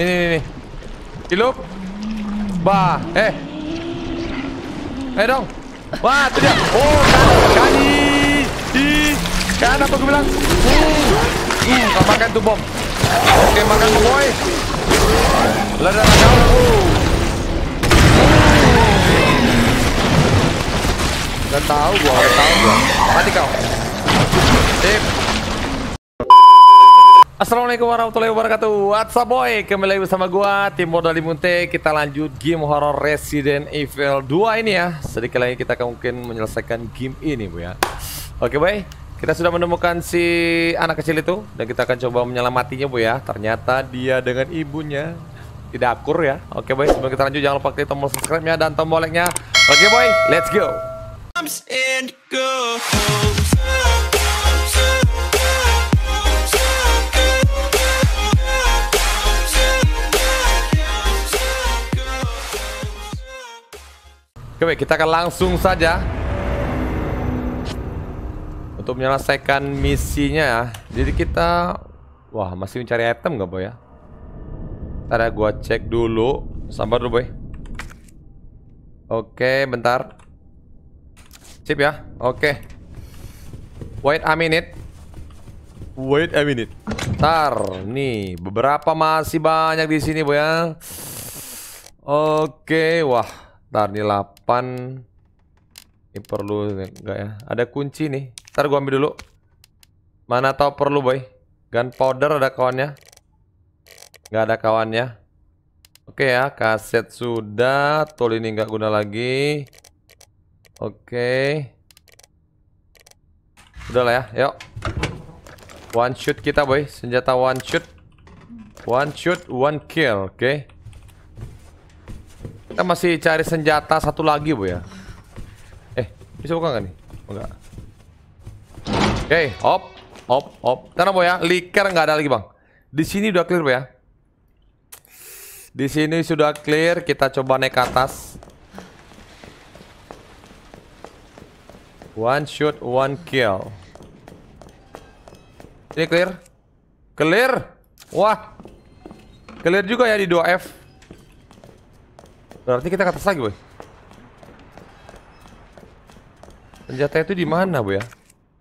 ini ini nih. Hilup. Bah, eh. Eh dong. Wah, itu dia. Oh, kali. Di kan apa gue bilang? Uh. Uh, makan tuh bom. Oke, makan tuh boy. Ledak kau. Uh. Gak tahu gue gak tahu gue Mati kau. Sip. Assalamualaikum warahmatullahi wabarakatuh What's up boy? Kembali lagi bersama gua Timur dari Munte Kita lanjut game horror Resident Evil 2 ini ya Sedikit lagi kita akan mungkin menyelesaikan game ini bu ya Oke boy Kita sudah menemukan si anak kecil itu Dan kita akan coba menyelamatinya bu ya Ternyata dia dengan ibunya Tidak akur ya Oke boy sebelum kita lanjut jangan lupa klik tombol subscribe-nya dan tombol like-nya Oke boy let's go and go Oke, kita akan langsung saja untuk menyelesaikan misinya Jadi kita wah, masih mencari item nggak boy ya? Ada gua cek dulu. Sabar dulu, boy. Oke, bentar. Sip ya. Oke. Wait a minute. Wait a minute. Tar, nih beberapa masih banyak di sini, boy ya. Oke, wah. Ntar nih 8 Ini perlu enggak ya Ada kunci nih Ntar gua ambil dulu Mana tau perlu boy Gunpowder ada kawannya Gak ada kawannya Oke ya kaset sudah Tool ini gak guna lagi Oke Udah lah ya yuk One shoot kita boy Senjata one shoot One shoot one kill Oke okay. Kita masih cari senjata satu lagi, Bu ya. Eh, bisa buka nggak nih? Enggak. Oke, okay, op, op, op. Tenang, Bu ya. Liker nggak ada lagi, Bang. Di sini udah clear, Bu ya. Di sini sudah clear, kita coba naik ke atas. One shot, one kill. Ini clear? Clear? Wah. Clear juga ya di 2F. Berarti kita ke atas lagi, boy. Senjata itu di mana, boy ya?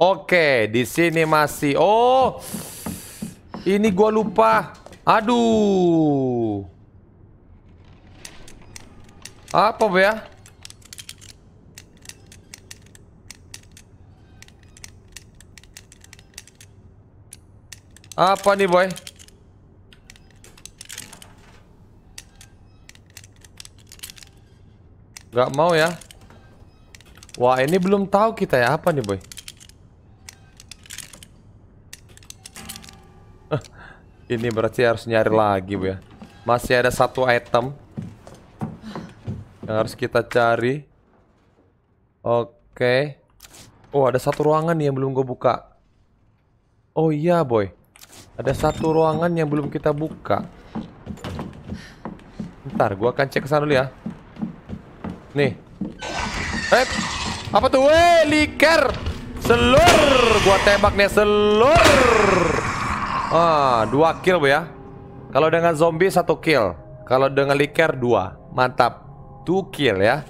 Oke, di sini masih. Oh, ini gua lupa. Aduh. Apa, boy ya? Apa nih, boy? Gak mau ya. Wah, ini belum tahu kita ya apa nih, Boy. ini berarti harus nyari lagi, Bu ya. Masih ada satu item yang harus kita cari. Oke. Oh, ada satu ruangan yang belum gue buka. Oh iya, Boy. Ada satu ruangan yang belum kita buka. Ntar, gue akan cek kesana dulu ya. Nih. Eh, apa tuh? Weh, liker. Selur. Gua tembak nih, selur. Ah, dua kill, Bu ya. Kalau dengan zombie satu kill. Kalau dengan liker dua. Mantap. Two kill ya.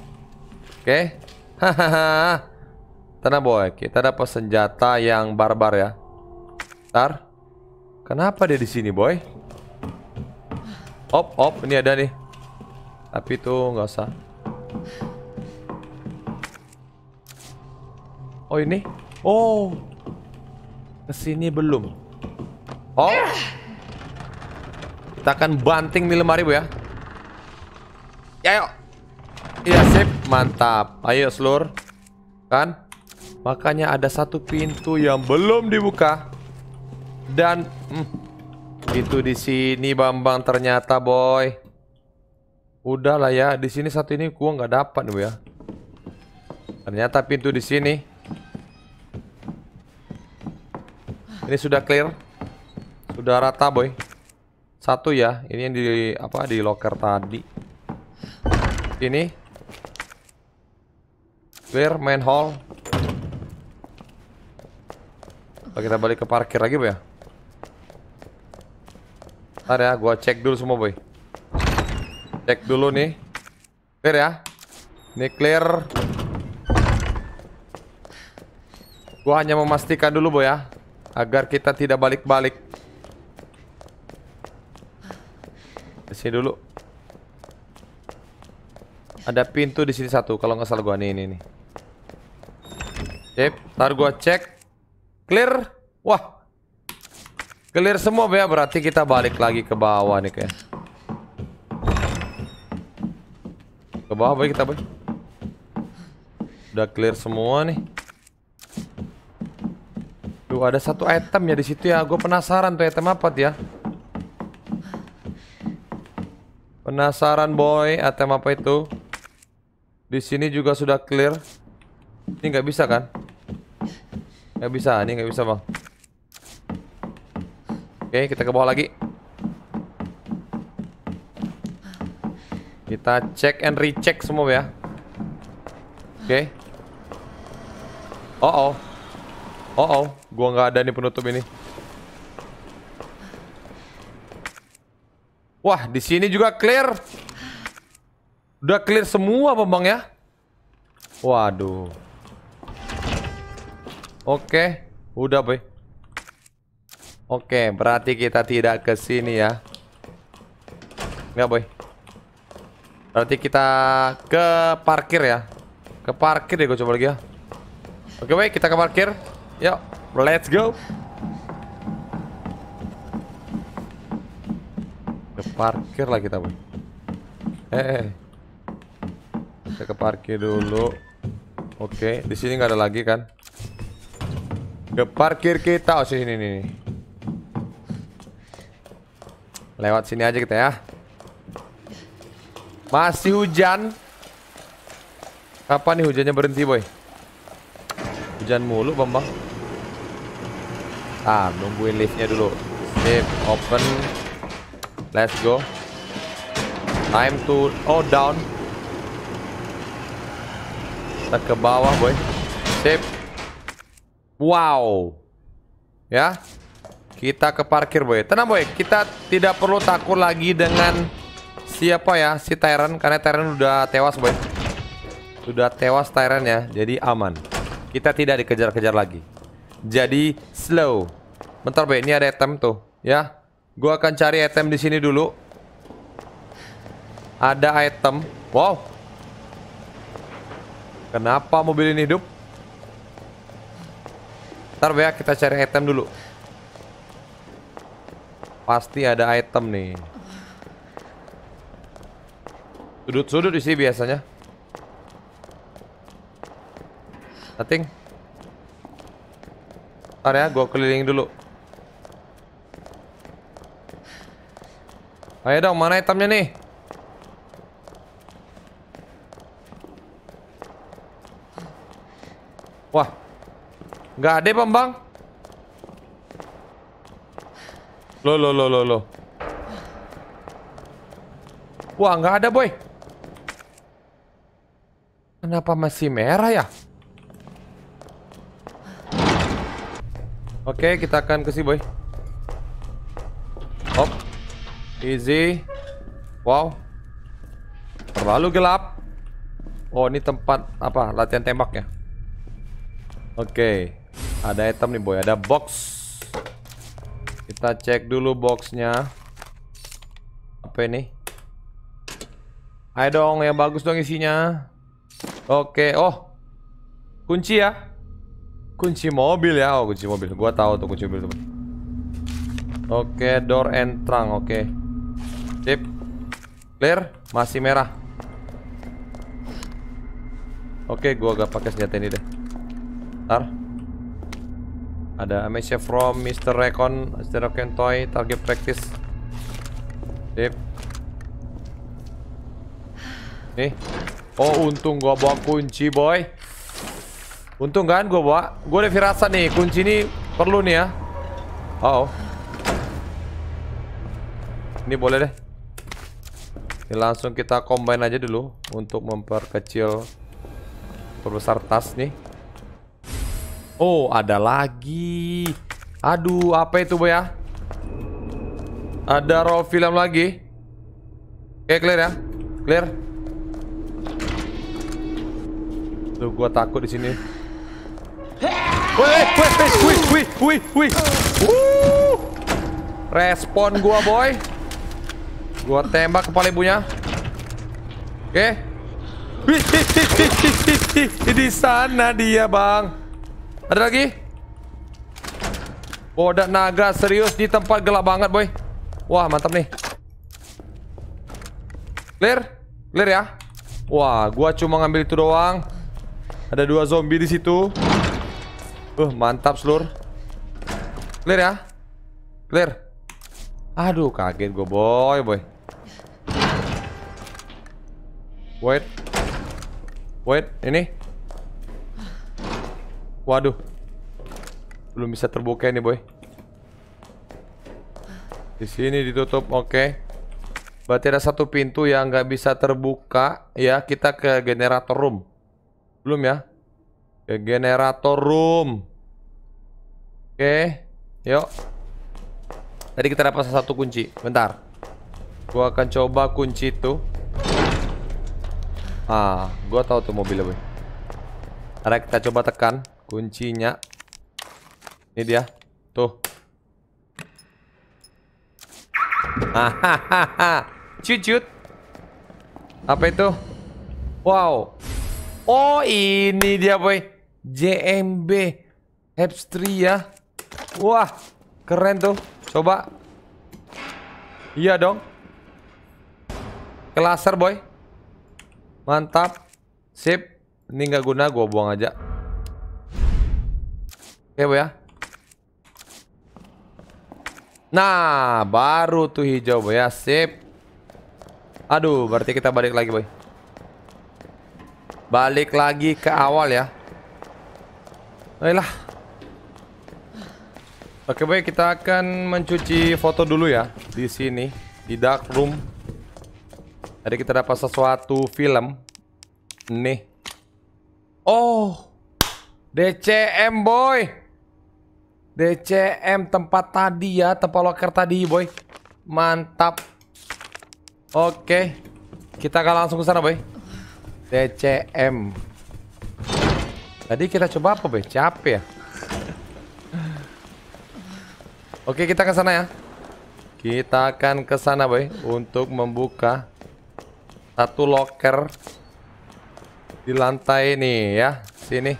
Oke. Hahaha. Tenang boy, kita dapat senjata yang barbar ya. Tar. Kenapa dia di sini, boy? Op, op, ini ada nih. Tapi itu nggak usah. Oh ini? Oh. Kesini belum. Oh. Kita akan banting di lemari bu ya. Ayo. Ya, iya sip, mantap. Ayo seluruh. Kan? Makanya ada satu pintu yang belum dibuka. Dan hmm, itu di sini Bambang ternyata boy. Udah lah ya, di sini satu ini gua nggak dapat nih ya. Ternyata pintu di sini. Ini sudah clear. Sudah rata, boy. Satu ya, ini yang di apa di locker tadi. Ini clear main hall. Nah, kita balik ke parkir lagi, boy. Ya? Ntar ya, gua cek dulu semua, boy. Cek dulu nih. Clear ya. Ini clear. Gua hanya memastikan dulu, Bo ya, agar kita tidak balik-balik. sini dulu. Ada pintu di sini satu, kalau nggak salah gua nih ini nih. Sip, ntar gua cek. Clear. Wah. Clear semua, ya, berarti kita balik lagi ke bawah nih kayak. bawah boy kita boy. Udah clear semua nih. Tuh ada satu item ya di situ ya. Gue penasaran tuh item apa tuh ya. Penasaran boy, item apa itu? Di sini juga sudah clear. Ini nggak bisa kan? Nggak bisa, ini nggak bisa bang. Oke, kita ke bawah lagi. Kita cek and recheck semua ya. Oke. Okay. Oh oh. Oh oh, gua nggak ada nih penutup ini. Wah, di sini juga clear. Udah clear semua, Bang ya. Waduh. Oke, udah, Boy. Oke, berarti kita tidak ke sini ya. Enggak, Boy. Berarti kita ke parkir ya. Ke parkir ya gue coba lagi ya. Oke, okay, baik kita ke parkir. Yuk, let's go. Ke parkir lah kita, Boy. Eh. eh. Kita ke parkir dulu. Oke, okay, di sini gak ada lagi kan? Ke parkir kita. Oh, sini nih. Lewat sini aja kita ya. Masih hujan. Kapan nih hujannya berhenti, boy? Hujan mulu, Bambang. Ah, nungguin liftnya dulu. lift open. Let's go. Time to... Oh, down. Kita ke bawah, boy. Sip. Wow. Ya. Kita ke parkir, boy. Tenang, boy. Kita tidak perlu takut lagi dengan Siapa ya si Tyrant karena Tyrant udah tewas boy sudah tewas Tyrant ya jadi aman kita tidak dikejar-kejar lagi jadi slow bentar boy ini ada item tuh ya gua akan cari item di sini dulu ada item wow kenapa mobil ini hidup ntar boy ya, kita cari item dulu pasti ada item nih Sudut-sudut di sini biasanya. Nothing. Ntar ya, gue keliling dulu. Ayo dong, mana itemnya nih? Wah, Gak ada pembang. Loh, loh, loh, loh, lo. Wah, gak ada boy. Kenapa masih merah ya? Oke, kita akan ke sini, boy. Hop. Easy. Wow. Terlalu gelap. Oh, ini tempat apa? Latihan tembak ya. Oke. Ada item nih, boy. Ada box. Kita cek dulu boxnya. Apa ini? Ayo dong, yang bagus dong isinya. Oke, oh. Kunci ya. Kunci mobil ya. Oh, kunci mobil. Gua tahu tuh kunci mobil, tuh. Oke, door and trunk. Oke. Tip, Clear, masih merah. Oke, gua gak pakai senjata ini deh. Ntar. Ada message from Mr. Recon, Mr. Recon Toy, target practice. Tip, Nih. Oh untung gua bawa kunci boy Untung kan gua bawa Gua udah firasat nih kunci ini perlu nih ya Oh Ini boleh deh ini langsung kita combine aja dulu Untuk memperkecil Perbesar tas nih Oh ada lagi Aduh apa itu boy ya Ada roll film lagi Oke clear ya Clear tuh gua takut di sini. Wih, wih, wih, wih, wih, wih, wih. Uh. Respon gua, boy. Gua tembak kepala ibunya. Oke. Okay. Di sana dia, Bang. Ada lagi? Bodak oh, naga serius di tempat gelap banget, boy. Wah, mantap nih. Clear? Clear ya? Wah, gua cuma ngambil itu doang. Ada dua zombie di situ. Uh, mantap, seluruh. Clear ya? Clear. Aduh, kaget gue, boy, boy. Wait. Wait, ini. Waduh. Belum bisa terbuka nih, boy. Di sini ditutup, oke. Okay. Berarti ada satu pintu yang nggak bisa terbuka. Ya, kita ke generator room. Belum ya? Ke generator room. Oke, yuk. Tadi kita dapat satu kunci. Bentar. Gua akan coba kunci itu. Ah, gua tahu tuh mobilnya, boy. Ada kita coba tekan kuncinya. Ini dia. Tuh. Hahaha. Cucut. Apa itu? Wow. Oh ini dia boy. JMB ya Wah keren tuh. Coba. Iya dong. Kelaser boy. Mantap. Sip. Ini nggak guna gue buang aja. Oke boy ya. Nah, baru tuh hijau boy ya, sip. Aduh, berarti kita balik lagi boy. Balik lagi ke awal ya. Ayolah. Oke baik kita akan mencuci foto dulu ya di sini di dark room. Tadi kita dapat sesuatu film. Nih. Oh. DCM boy. DCM tempat tadi ya, tempat loker tadi boy. Mantap. Oke. Kita akan langsung ke sana boy. DCM. Tadi kita coba apa, Be? Capek ya? Oke, kita ke sana ya. Kita akan ke sana, Be, untuk membuka satu locker di lantai ini ya. Sini.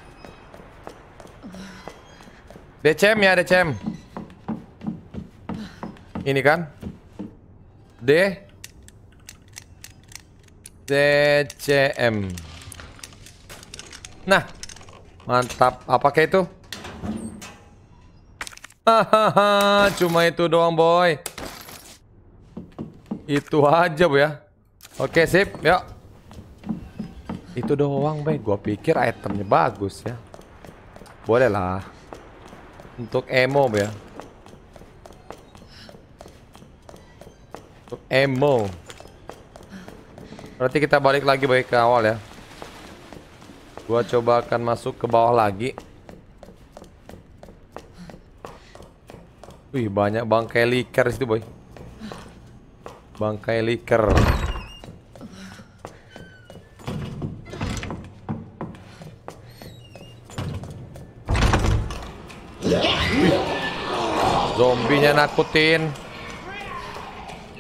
DCM ya, DCM. Ini kan. D DCM. Nah, mantap. Apa kayak itu? Hahaha, cuma itu doang, boy. Itu aja, bu ya. Oke, sip. Yuk. Ya. Itu doang, boy. Gua pikir itemnya bagus ya. Boleh lah. Untuk emo, bu ya. Untuk emo. Berarti kita balik lagi baik ke awal ya. Gua coba akan masuk ke bawah lagi. Wih, banyak bangkai liker situ, boy. Bangkai liker. Zombinya nakutin.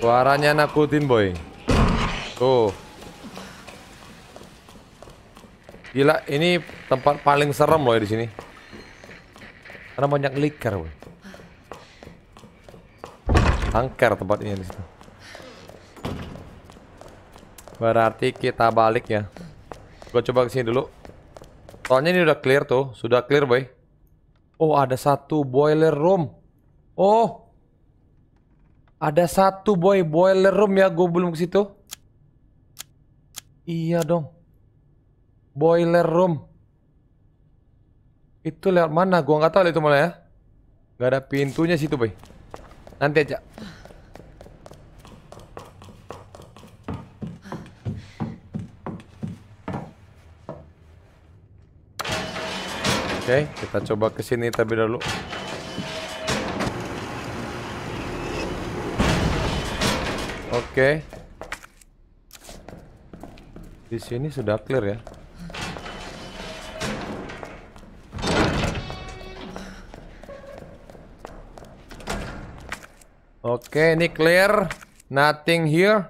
Suaranya nakutin, boy. Tuh. Gila, ini tempat paling serem loh ya di sini. Karena banyak liker, woi. Angker ini. di situ. Berarti kita balik ya. Gue coba ke sini dulu. Soalnya ini udah clear tuh, sudah clear, boy. Oh, ada satu boiler room. Oh. Ada satu boy boiler room ya, gue belum ke situ. Iya dong boiler room. Itu lewat mana? Gua nggak tahu itu malah ya. nggak ada pintunya situ, boy. Nanti aja. Oke, okay, kita coba ke sini tapi dulu. Oke. Okay. Di sini sudah clear ya. Oke, ini clear. Nothing here.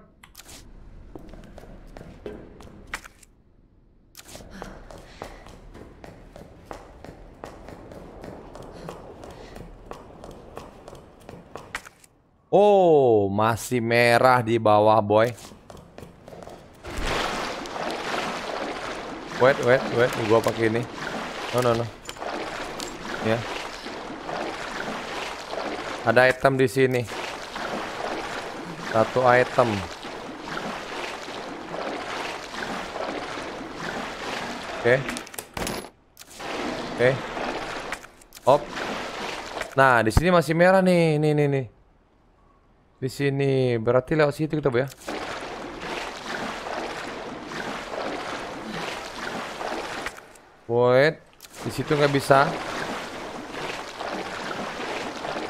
Oh, masih merah di bawah, boy. Wait, wait, wait. Gua pakai ini. No, no, no. Ya. Yeah. Ada item di sini. Satu item. Oke. Okay. Oke. Okay. op Nah, di sini masih merah nih. Nih, nih, nih. Di sini. Berarti lewat situ kita, ya. Wait. Di situ nggak bisa.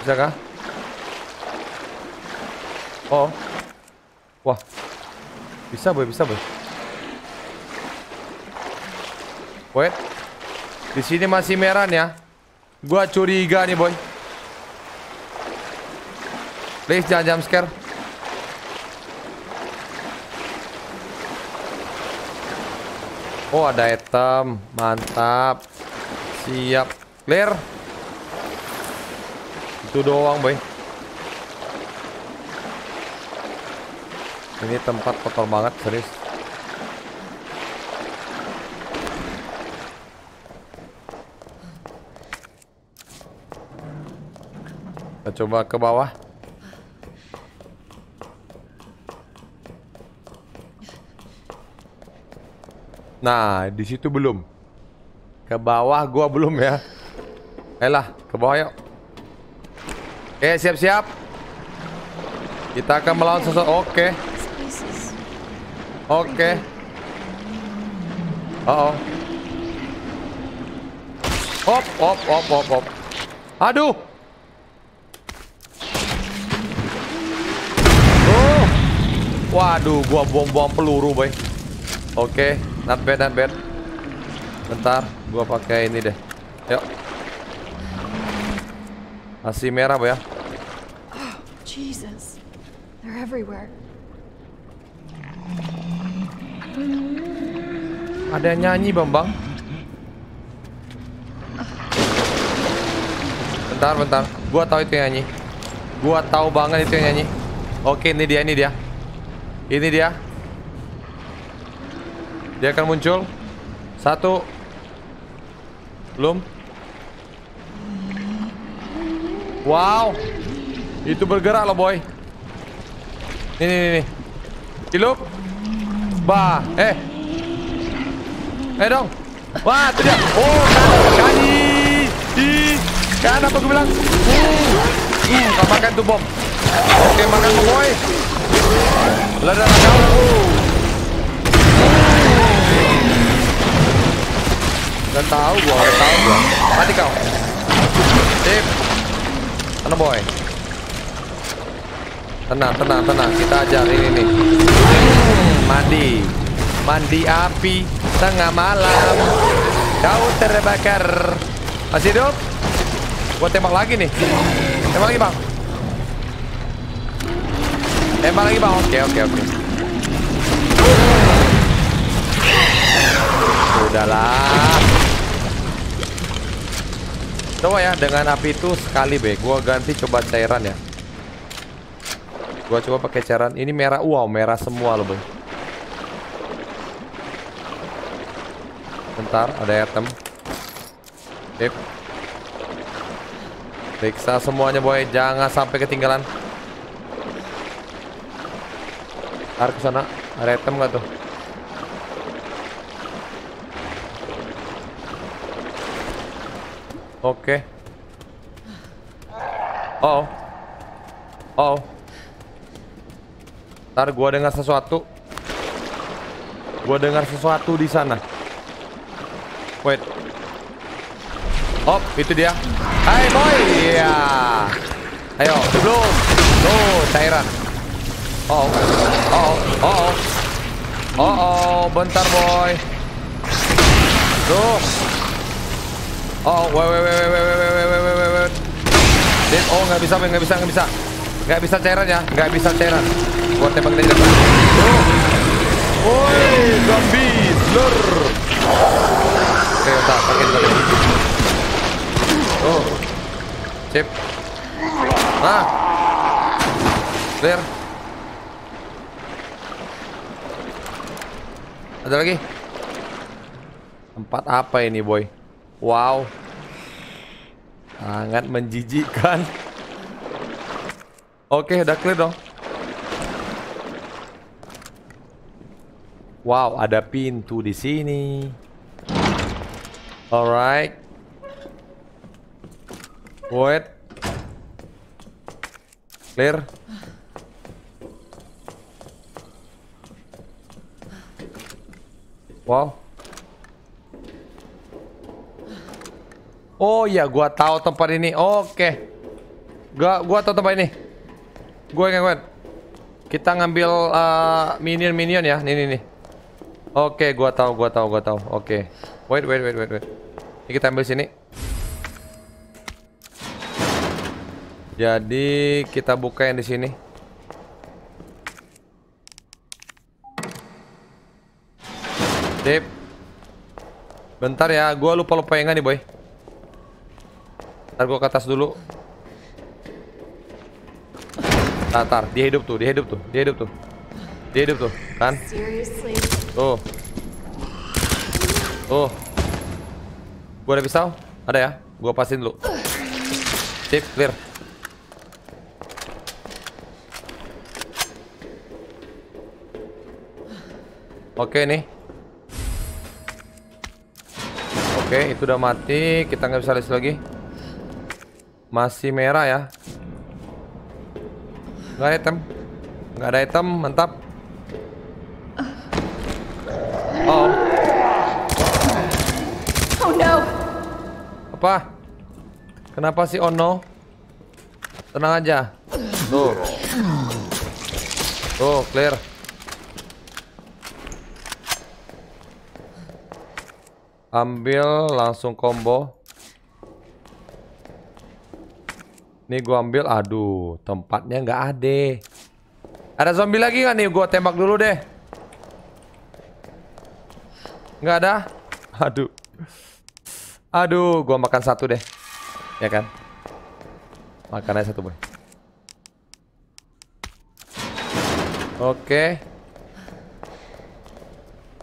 Bisa kah? Oh. Wah. Bisa boy, bisa boy. Wait. Di sini masih merah ya. Gua curiga nih boy. Please jangan jump scare. Oh ada item Mantap Siap Clear Itu doang boy Ini tempat kotor banget serius. Kita coba ke bawah. Nah, di situ belum. Ke bawah gua belum ya. Elah, ke bawah yuk. Oke, siap-siap. Kita akan melawan sosok. Oke. Okay. Oke. Okay. Oh, oh. Hop, hop, hop, hop, hop. Aduh. Oh. Waduh, gua bom-bom peluru, boy. Oke, okay. not bad, not bad. Bentar, gua pakai ini deh. Yuk. Masih merah, boy ya. Oh, Jesus. They're everywhere. Ada yang nyanyi Bambang Bentar bentar. Gua tahu itu yang nyanyi. Gua tahu banget itu yang nyanyi. Oke ini dia ini dia. Ini dia. Dia akan muncul. Satu. Belum. Wow. Itu bergerak loh boy. Ini, ini, ini. Hilup. Wah, eh. Eh dong. Wah, itu dia. Oh, kanan sekali. Di kanan apa gue bilang? Uh, uh, gak makan tuh bom. Oke, makan tuh boy. Lada kau. Uh. uh. Gak tahu gua, gak tahu gua. Mati kau. Sip. Mana boy? Tenang, tenang, tenang. Kita ajar ini nih. Mandi. Mandi api tengah malam. Kau terbakar. Masih hidup? Gua tembak lagi nih. Tembak lagi, Bang. Tembak lagi, Bang. Oke, oke, oke. Sudahlah. Coba ya dengan api itu sekali be. Gua ganti coba cairan ya. Gua coba pakai cairan. Ini merah. Wow, merah semua loh, Bang. Bentar, ada item. Sip. Periksa semuanya, Boy. Jangan sampai ketinggalan. Tarik ke sana. Ada item nggak tuh? Oke. Okay. oh. oh. Ntar gua dengar sesuatu. Gua dengar sesuatu di sana. Wait. Oh, itu dia. Hai boy. Iya. Ayo, belum. Tuh, cairan. Oh. Oh, oh. Oh, oh. oh, oh bentar boy. Tuh. Oh, wait, wait, wait, wait, wait, wait, wait, wait, wait. oh, Oh, nggak bisa, nggak bisa, nggak bisa. Gak bisa cairan ya, gak bisa cairan. Buat tembak dari depan. Oh. Woi, zombie blur. Oke, kita pakai dulu. Oh. Sip. Nah. Clear. Ada lagi? Tempat apa ini, boy? Wow. Sangat menjijikkan. Oke, udah clear dong. Wow, ada pintu di sini. Alright. Wait. Clear. Wow. Oh iya, gua tahu tempat ini. Oke. Okay. Gua gua tahu tempat ini. Gue ingat Kita ngambil minion-minion uh, eh, minion -minion ya. Nih nih nih. Oke, okay, gua tahu, gua tahu, gua tahu. Oke. Okay. Wait, wait, wait, wait, wait. Ini kita ambil sini. Jadi kita buka yang di sini. Dip. Bentar ya, gua lupa lupa yang ini boy. Ntar gua ke atas dulu. Tar, tar. Dia hidup tuh, dia hidup tuh, dia hidup tuh. Dia hidup tuh, kan? Oh, oh, Gua ada pisau? Ada ya? Gua pasin lu. Sip, clear. Oke nih. Oke, itu udah mati. Kita nggak bisa list lagi. Masih merah ya. Gak ada item. Gak ada item, mantap. Oh. Oh no. Apa? Kenapa sih oh no? Tenang aja. Tuh. Oh, Tuh, clear. Ambil langsung combo. Nih gue ambil, aduh, tempatnya nggak ada. Ada zombie lagi nggak nih? Gue tembak dulu deh. Nggak ada? Aduh. Aduh, gue makan satu deh. Ya kan? Makan satu, Boy. Oke.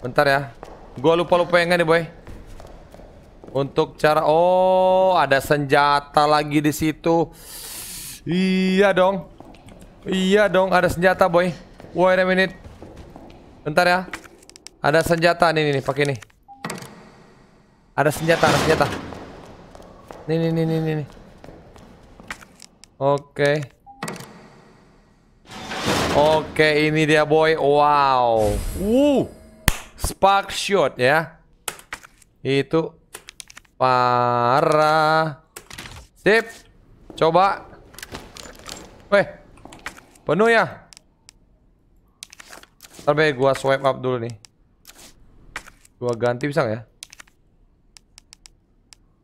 Bentar ya. Gue lupa-lupa yang nih, Boy. Untuk cara oh ada senjata lagi di situ. Iya dong. Iya dong, ada senjata, boy. Wait a minute. Bentar ya. Ada senjata nih nih, nih pakai nih. Ada senjata, ada senjata. Nih nih nih nih nih. Oke. Oke, ini dia boy. Wow. Uh. Spark shot ya. Itu Parah. Sip. Coba. Weh. Penuh ya? Ntar gua swipe up dulu nih. Gua ganti pisang ya.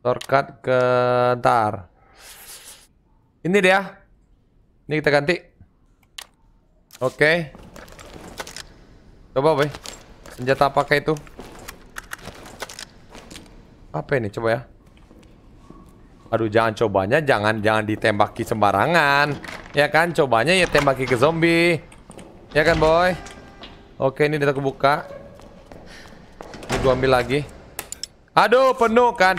Shortcut ke ntar. Ini dia. Ini kita ganti. Oke. Coba, weh. Senjata pakai itu? Apa ini coba ya? Aduh jangan cobanya jangan jangan ditembaki sembarangan. Ya kan cobanya ya tembaki ke zombie. Ya kan boy? Oke ini kita kebuka. Ini gua ambil lagi. Aduh penuh kan.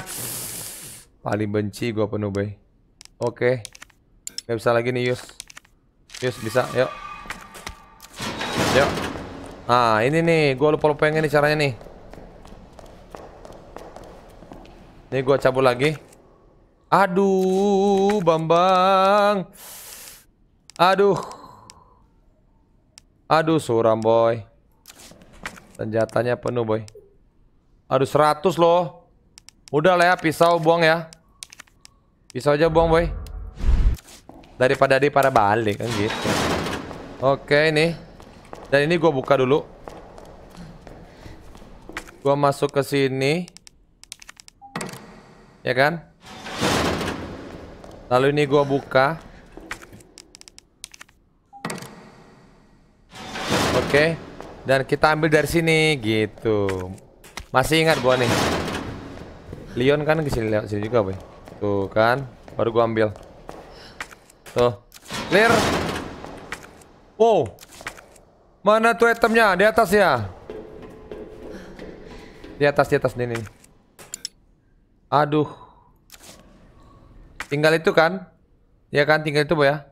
Paling benci gua penuh boy. Oke. Gak bisa lagi nih Yus. Yus bisa yuk. Yuk. Ah, ini nih gua lupa-lupa yang ini caranya nih. Ini gue cabut lagi. Aduh, Bambang. Aduh. Aduh, suram boy. Senjatanya penuh boy. Aduh, 100 loh. Udah lah ya, pisau buang ya. Pisau aja buang boy. Daripada di para balik kan gitu. Oke ini. Dan ini gue buka dulu. Gue masuk ke sini. Ya kan? Lalu ini gua buka. Oke. Dan kita ambil dari sini gitu. Masih ingat gua nih. Leon kan ke sini lewat sini juga, Boy. Tuh kan, baru gua ambil. Tuh. Clear. Wow. Mana tuh itemnya? Di atas ya? Di atas, di atas ini Aduh. Tinggal itu kan? Ya kan tinggal itu boy ya.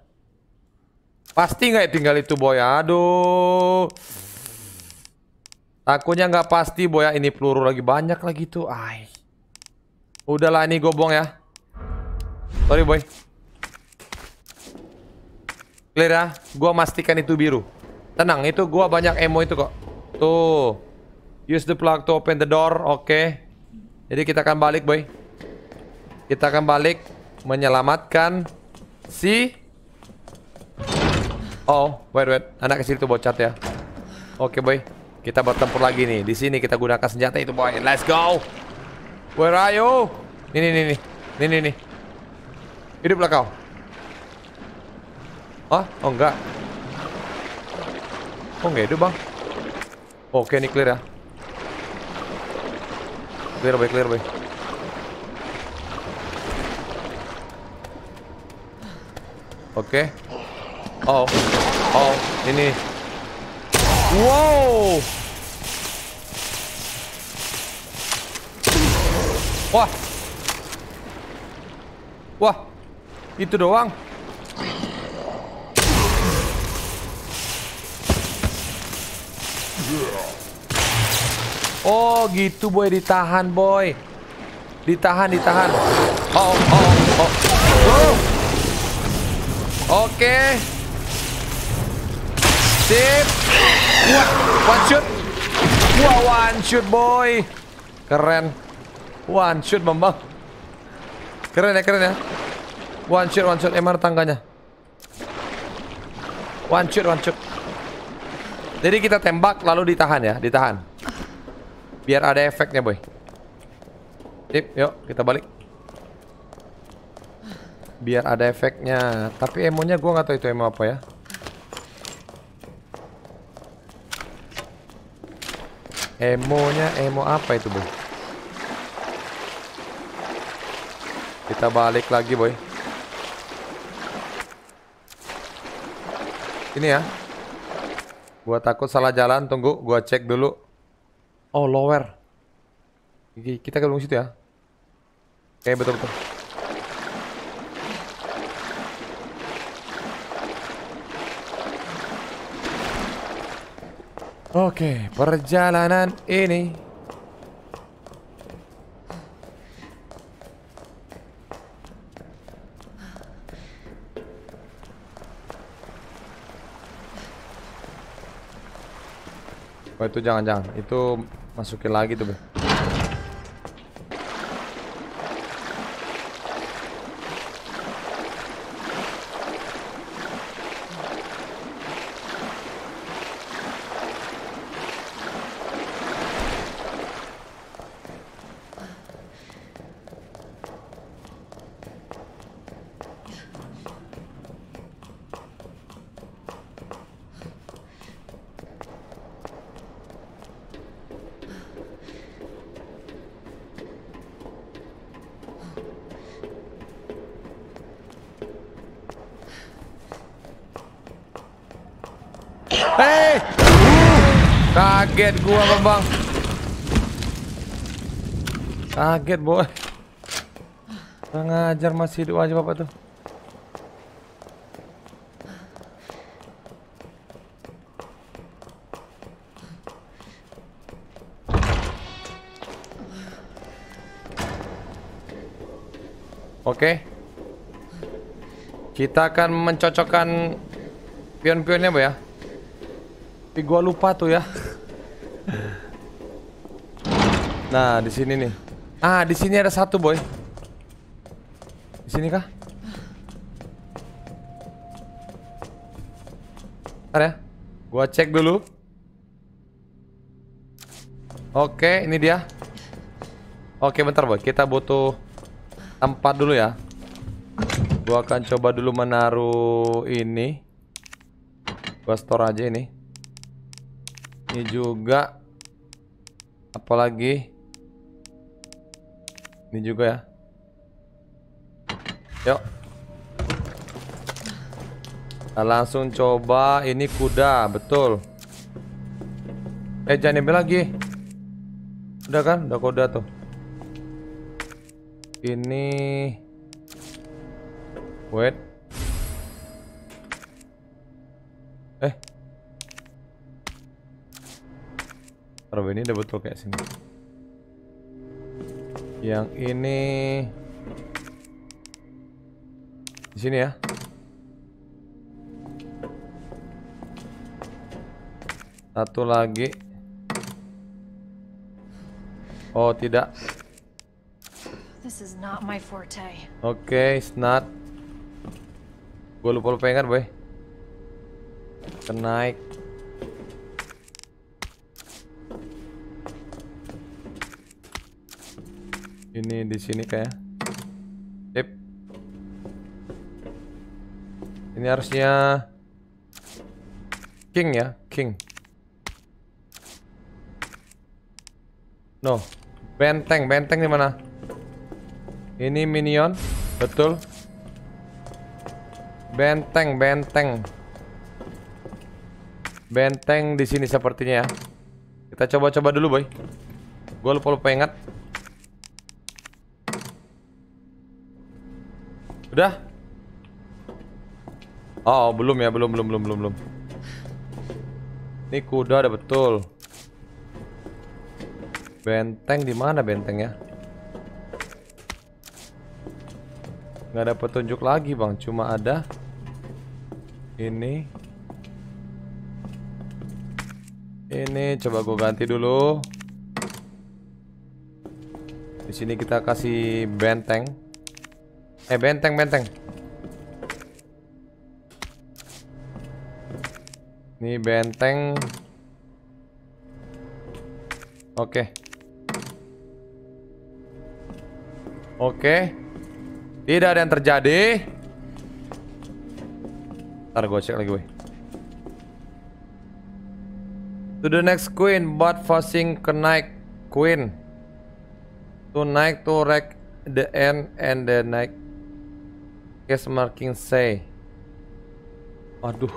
Pasti nggak ya tinggal itu boy. Aduh. Takutnya nggak pasti boy ya. Ini peluru lagi banyak lagi tuh. ai Udahlah ini gobong ya. Sorry boy. Clear ya. Gua pastikan itu biru. Tenang, itu gua banyak emo itu kok. Tuh. Use the plug to open the door. Oke. Okay. Jadi kita akan balik boy Kita akan balik Menyelamatkan Si Oh wait wait Anak kecil itu bocat ya Oke okay, boy Kita bertempur lagi nih Di sini kita gunakan senjata itu boy Let's go Where are you? Nih nih nih nih Nih nih nih Hiduplah kau Oh, oh enggak Oh enggak hidup bang Oke okay, ini clear ya Clear boy, clear boy. Oke. Okay. Oh. Oh, ini. Wow. Wah. Wah. Itu doang. Oh gitu boy ditahan boy Ditahan ditahan Oh oh oh oh, oh. Oke okay. Sip Wah one shoot Wah one shoot boy Keren One shot membang Keren ya keren ya One shot one shot Emang tangganya One shot one shot. Jadi kita tembak lalu ditahan ya Ditahan Biar ada efeknya, boy. Tip, yuk kita balik. Biar ada efeknya. Tapi emonya gue nggak tau itu emo apa ya. Emonya emo apa itu, boy? Kita balik lagi, boy. Ini ya. Gua takut salah jalan, tunggu gua cek dulu. Oh, lower. Oke, kita ke situ ya. Oke, betul-betul. Oke, perjalanan ini Oh itu jangan-jangan. Itu masukin lagi tuh, Kaget gua, Bang. bang. Kaget, boy. Kurang ajar masih hidup aja bapak tuh. Oke. Okay. Kita akan mencocokkan pion-pionnya, Bu ya. Tapi gua lupa tuh ya. Nah, di sini nih. Ah, di sini ada satu, boy. Di sini kah? Ntar ya. Gua cek dulu. Oke, ini dia. Oke, bentar, boy. Kita butuh tempat dulu ya. Gua akan coba dulu menaruh ini. Gua store aja ini. Ini juga. Apalagi. Ini juga ya. Yuk. Kita langsung coba ini kuda, betul. Eh jangan ambil lagi. Udah kan? Udah kuda tuh. Ini wait. Eh Taruh ini udah betul kayak sini. Yang ini di sini ya. Satu lagi. Oh, tidak. Oke, okay, it's not. Gue lupa lupa ingat, boy. Kenaik. di sini kayak. Sip. Ini harusnya king ya, king. No, benteng, benteng di mana? Ini minion, betul. Benteng, benteng. Benteng di sini sepertinya ya. Kita coba-coba dulu, boy. Gue lupa lupa ingat. Udah? Oh, belum ya, belum belum belum belum belum. Ini kuda ada betul. Benteng di mana bentengnya? Nggak ada petunjuk lagi, Bang. Cuma ada ini. Ini coba gue ganti dulu. Di sini kita kasih benteng. Eh benteng benteng. Ini benteng. Oke. Oke. Tidak ada yang terjadi. Ntar gue cek lagi gue. To the next queen, but forcing ke naik queen. To naik to wreck the end and the night Case marking say. Waduh.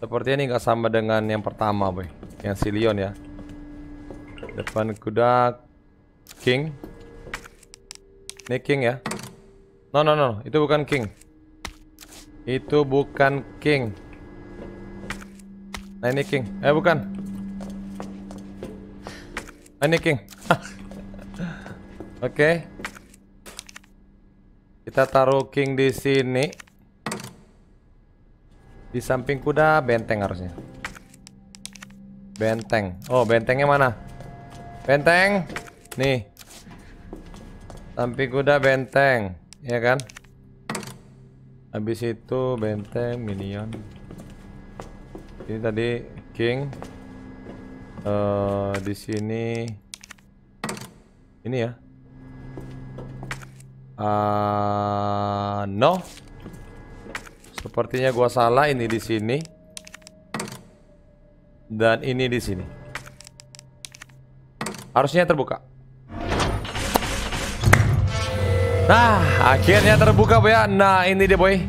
Sepertinya ini nggak sama dengan yang pertama, boy. Yang si Leon ya. Depan kuda King. Ini King ya. No, no, no. Itu bukan King. Itu bukan King. Nah, ini King. Eh, bukan. Nah, ini King. Oke. okay. Kita taruh king di sini. Di samping kuda benteng harusnya. Benteng. Oh, bentengnya mana? Benteng. Nih. Samping kuda benteng, ya kan? Habis itu benteng minion. Ini tadi king. Eh uh, di sini ini ya Uh, no. Sepertinya gua salah ini di sini. Dan ini di sini. Harusnya terbuka. Nah, akhirnya terbuka, Boy. Ya. Nah, ini dia, Boy.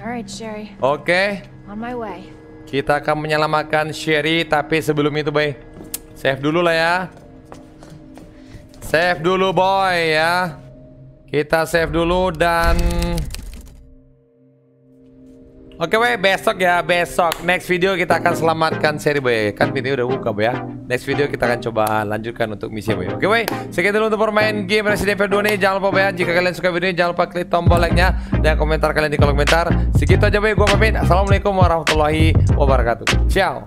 Alright, Sherry. Oke. Okay. On my way. Kita akan menyelamatkan Sherry, tapi sebelum itu, Boy. Save dulu lah ya. Save dulu, Boy, ya. Kita save dulu dan Oke okay, we, besok ya, besok Next video kita akan selamatkan seri we Kan ini udah buka we ya Next video kita akan coba lanjutkan untuk misi we Oke okay, we, sekian dulu untuk bermain game Resident Evil 2 nih Jangan lupa we ya. jika kalian suka video ini Jangan lupa klik tombol like-nya Dan komentar kalian di kolom komentar Segitu aja we, gue pamit Assalamualaikum warahmatullahi wabarakatuh Ciao